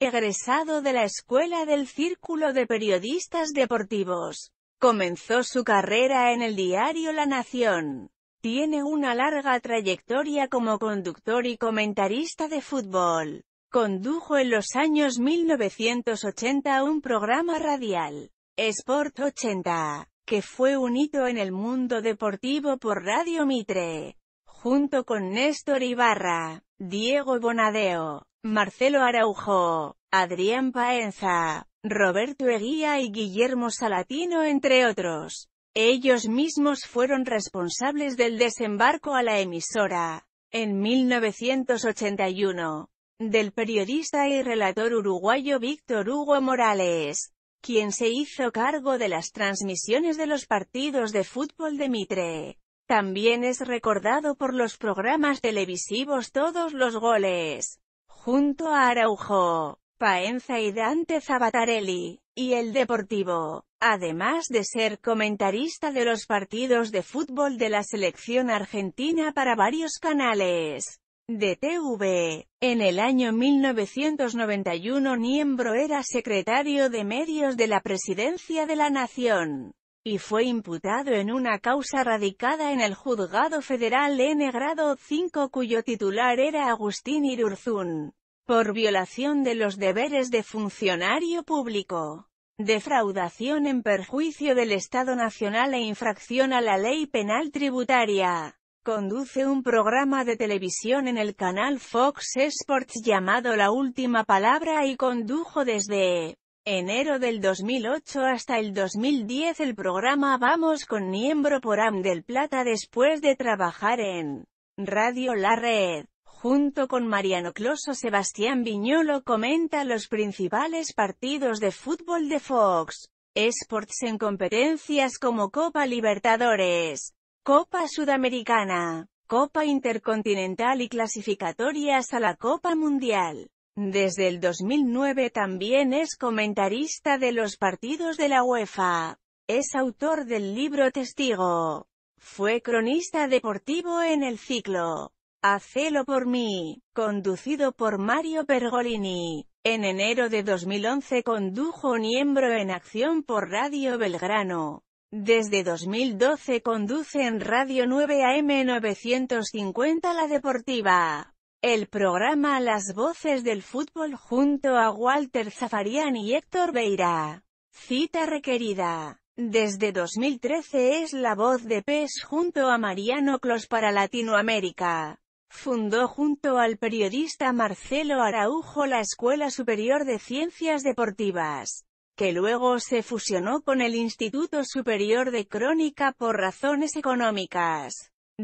egresado de la Escuela del Círculo de Periodistas Deportivos. Comenzó su carrera en el diario La Nación. Tiene una larga trayectoria como conductor y comentarista de fútbol. Condujo en los años 1980 un programa radial, Sport 80, que fue un hito en el mundo deportivo por Radio Mitre, junto con Néstor Ibarra, Diego Bonadeo, Marcelo Araujo, Adrián Paenza, Roberto Eguía y Guillermo Salatino entre otros. Ellos mismos fueron responsables del desembarco a la emisora, en 1981, del periodista y relator uruguayo Víctor Hugo Morales, quien se hizo cargo de las transmisiones de los partidos de fútbol de Mitre. También es recordado por los programas televisivos Todos los Goles, junto a Araujo, Paenza y Dante Zabatarelli, y el Deportivo, además de ser comentarista de los partidos de fútbol de la selección argentina para varios canales de TV. En el año 1991 Niembro era secretario de Medios de la Presidencia de la Nación y fue imputado en una causa radicada en el Juzgado Federal N. Grado 5 cuyo titular era Agustín Irurzún, por violación de los deberes de funcionario público, defraudación en perjuicio del Estado Nacional e infracción a la ley penal tributaria. Conduce un programa de televisión en el canal Fox Sports llamado La Última Palabra y condujo desde Enero del 2008 hasta el 2010 el programa Vamos con Niembro por Am del Plata después de trabajar en Radio La Red. Junto con Mariano Closo Sebastián Viñolo comenta los principales partidos de fútbol de Fox Sports en competencias como Copa Libertadores, Copa Sudamericana, Copa Intercontinental y clasificatorias a la Copa Mundial. Desde el 2009 también es comentarista de los partidos de la UEFA. Es autor del libro Testigo. Fue cronista deportivo en el ciclo Hacelo por mí, conducido por Mario Pergolini. En enero de 2011 condujo Miembro en Acción por Radio Belgrano. Desde 2012 conduce en Radio 9 AM 950 La Deportiva. El programa Las Voces del Fútbol junto a Walter Zafarian y Héctor Beira. Cita requerida. Desde 2013 es la voz de PES junto a Mariano Clos para Latinoamérica. Fundó junto al periodista Marcelo Araujo la Escuela Superior de Ciencias Deportivas, que luego se fusionó con el Instituto Superior de Crónica por razones económicas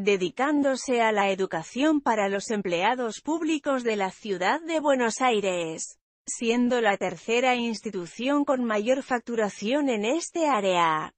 dedicándose a la educación para los empleados públicos de la ciudad de Buenos Aires, siendo la tercera institución con mayor facturación en este área.